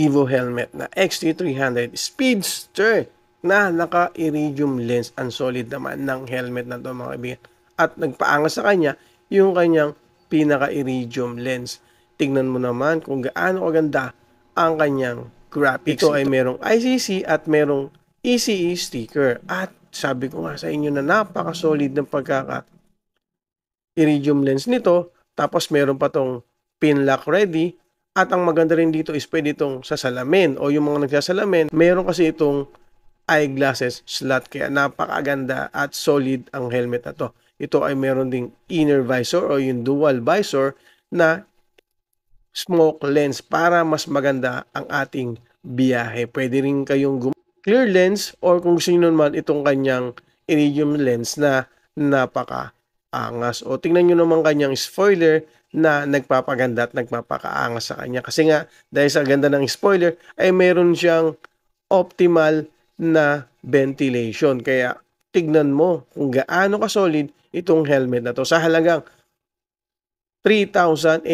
Vivo helmet na XT300 Speedster na naka-iridium lens. Ang solid naman ng helmet na to mga kaibigan. At nagpaangas sa kanya yung kanyang pinaka-iridium lens. Tignan mo naman kung gaano kaganda ang kanyang graphics. Ito ay merong ICC at merong ECE e sticker. At sabi ko nga sa inyo na napaka-solid ng pagkaka iridium lens nito. Tapos meron pa tong pin lock ready at ang maganda rin dito is pwede itong sa salamin o yung mga nagsasalamin, meron kasi itong eyeglasses slot kaya napakaganda at solid ang helmet na to. Ito ay meron ding inner visor o yung dual visor na smoke lens para mas maganda ang ating biyahe. Pwede rin kayong clear lens or kung gusto nyo naman itong kanyang iridium lens na napaka angas. O tingnan nyo naman kanyang spoiler na nagpapaganda at nagpapakaangas sa kanya. Kasi nga, dahil sa ganda ng spoiler, ay meron siyang optimal na ventilation. Kaya tignan mo kung gaano ka solid itong helmet na to. Sa halagang 3,890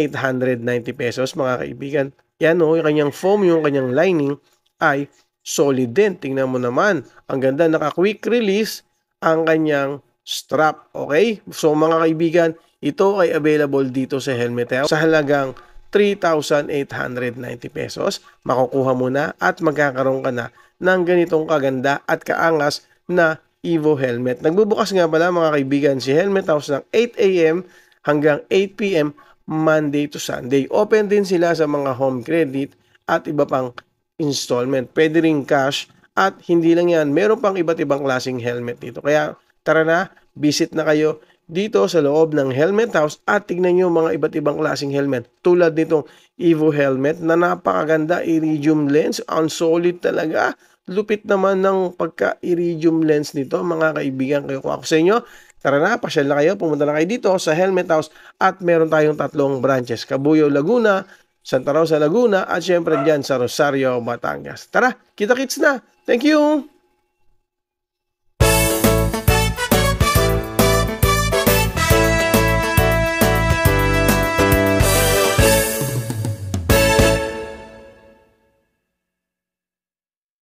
pesos mga kaibigan. Yan o, oh, yung kanyang foam, yung kanyang lining ay solid din. Tingnan mo naman, ang ganda, naka quick release ang kanyang strap. Okay? So mga kaibigan, ito ay available dito sa Helmetel sa halagang 3,890 pesos. Makukuha mo na at magkakaroon ka na ng ganitong kaganda at kaangas na Evo helmet. Nagbubukas nga pala mga kaibigan si Helmet House ng 8am hanggang 8pm Monday to Sunday. Open din sila sa mga home credit at iba pang installment. Pwede rin cash at hindi lang yan, meron pang iba't ibang klaseng helmet dito. Kaya Tara na, visit na kayo dito sa loob ng helmet house at tignan nyo mga iba't ibang klaseng helmet tulad nitong Evo helmet na napakaganda iridium lens on solid talaga lupit naman ng pagka iridium lens nito mga kaibigan kayo ko ako sa inyo tara na pasyal na kayo pumunta na kayo dito sa helmet house at meron tayong tatlong branches Kabuyo Laguna Santa Rosa Laguna at syempre dyan sa Rosario Batangas tara kita kits na thank you